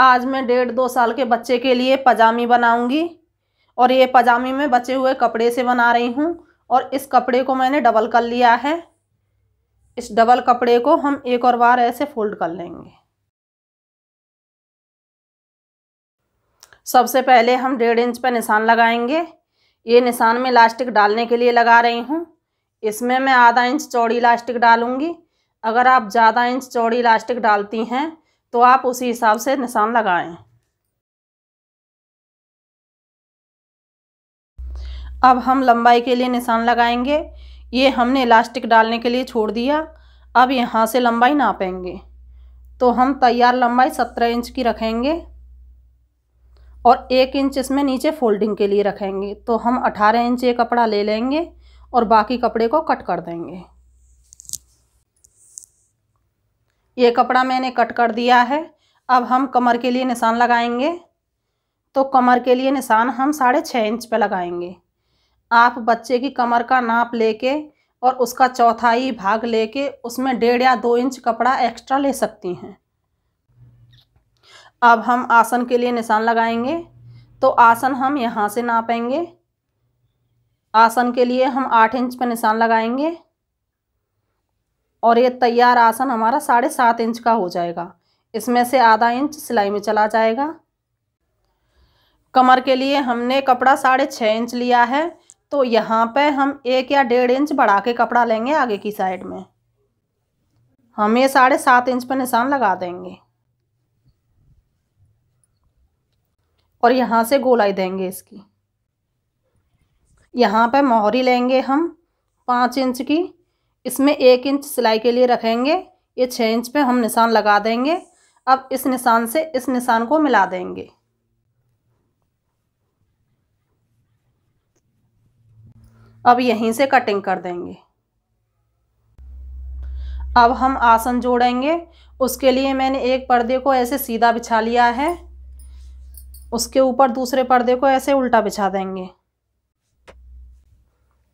आज मैं डेढ़ दो साल के बच्चे के लिए पजामी बनाऊंगी और ये पजामी मैं बचे हुए कपड़े से बना रही हूँ और इस कपड़े को मैंने डबल कर लिया है इस डबल कपड़े को हम एक और बार ऐसे फोल्ड कर लेंगे सबसे पहले हम डेढ़ इंच पर निशान लगाएंगे ये निशान में इलास्टिक डालने के लिए लगा रही हूँ इसमें मैं आधा इंच चौड़ी इलास्टिक डालूँगी अगर आप ज़्यादा इंच चौड़ी इलास्टिक डालती हैं तो आप उसी हिसाब से निशान लगाएं अब हम लंबाई के लिए निशान लगाएंगे ये हमने इलास्टिक डालने के लिए छोड़ दिया अब यहाँ से लंबाई नापेंगे तो हम तैयार लंबाई सत्रह इंच की रखेंगे और एक इंच इसमें नीचे फोल्डिंग के लिए रखेंगे तो हम अठारह इंच ये कपड़ा ले लेंगे और बाकी कपड़े को कट कर देंगे ये कपड़ा मैंने कट कर दिया है अब हम कमर के लिए निशान लगाएंगे तो कमर के लिए निशान हम साढ़े छः इंच पे लगाएंगे आप बच्चे की कमर का नाप लेके और उसका चौथाई भाग लेके उसमें डेढ़ या दो इंच कपड़ा एक्स्ट्रा ले सकती हैं अब हम आसन के लिए निशान लगाएंगे तो आसन हम यहाँ से नापेंगे आसन के लिए हम आठ इंच पर निशान लगाएंगे और ये तैयार आसन हमारा साढ़े सात इंच का हो जाएगा इसमें से आधा इंच सिलाई में चला जाएगा कमर के लिए हमने कपड़ा साढ़े छः इंच लिया है तो यहाँ पे हम एक या डेढ़ इंच बढ़ा के कपड़ा लेंगे आगे की साइड में हम ये साढ़े सात इंच पर निशान लगा देंगे और यहाँ से गोलाई देंगे इसकी यहाँ पे मोहरी लेंगे हम पाँच इंच की इसमें एक इंच सिलाई के लिए रखेंगे ये छः इंच पे हम निशान लगा देंगे अब इस निशान से इस निशान को मिला देंगे अब यहीं से कटिंग कर देंगे अब हम आसन जोड़ेंगे उसके लिए मैंने एक पर्दे को ऐसे सीधा बिछा लिया है उसके ऊपर दूसरे पर्दे को ऐसे उल्टा बिछा देंगे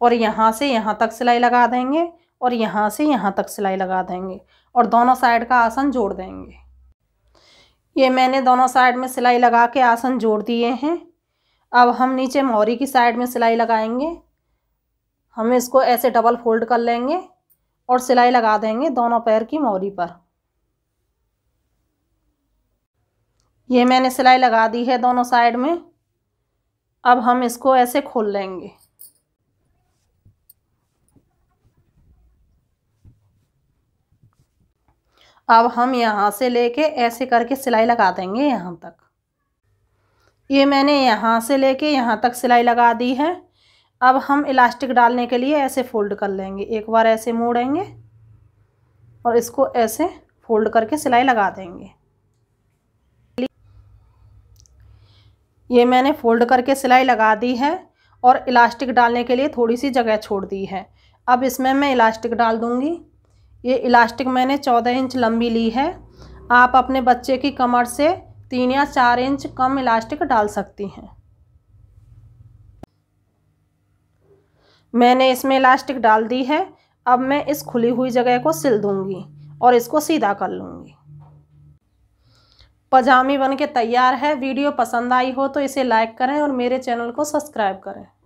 और यहाँ से यहाँ तक सिलाई लगा देंगे और यहाँ से यहाँ तक सिलाई लगा देंगे और दोनों साइड का आसन जोड़ देंगे ये मैंने दोनों साइड में सिलाई लगा के आसन जोड़ दिए हैं अब हम नीचे मोहरी की साइड में सिलाई लगाएंगे हम इसको ऐसे डबल फोल्ड कर लेंगे और सिलाई लगा देंगे दोनों पैर की मोहरी पर ये मैंने सिलाई लगा दी है दोनों साइड में अब हम इसको ऐसे खोल लेंगे अब हम यहाँ से लेके ऐसे करके सिलाई लगा देंगे यहाँ तक ये मैंने यहाँ से लेके यहाँ तक सिलाई लगा दी है अब हम इलास्टिक डालने के लिए ऐसे फोल्ड कर लेंगे एक बार ऐसे मोड़ेंगे और इसको ऐसे फोल्ड करके सिलाई लगा देंगे ये मैंने फोल्ड करके सिलाई लगा दी है और इलास्टिक डालने के लिए थोड़ी सी जगह छोड़ दी है अब इसमें मैं इलास्टिक डाल दूँगी ये इलास्टिक मैंने चौदह इंच लंबी ली है आप अपने बच्चे की कमर से तीन या चार इंच कम इलास्टिक डाल सकती हैं मैंने इसमें इलास्टिक डाल दी है अब मैं इस खुली हुई जगह को सिल दूंगी और इसको सीधा कर लूँगी पजामी बन के तैयार है वीडियो पसंद आई हो तो इसे लाइक करें और मेरे चैनल को सब्सक्राइब करें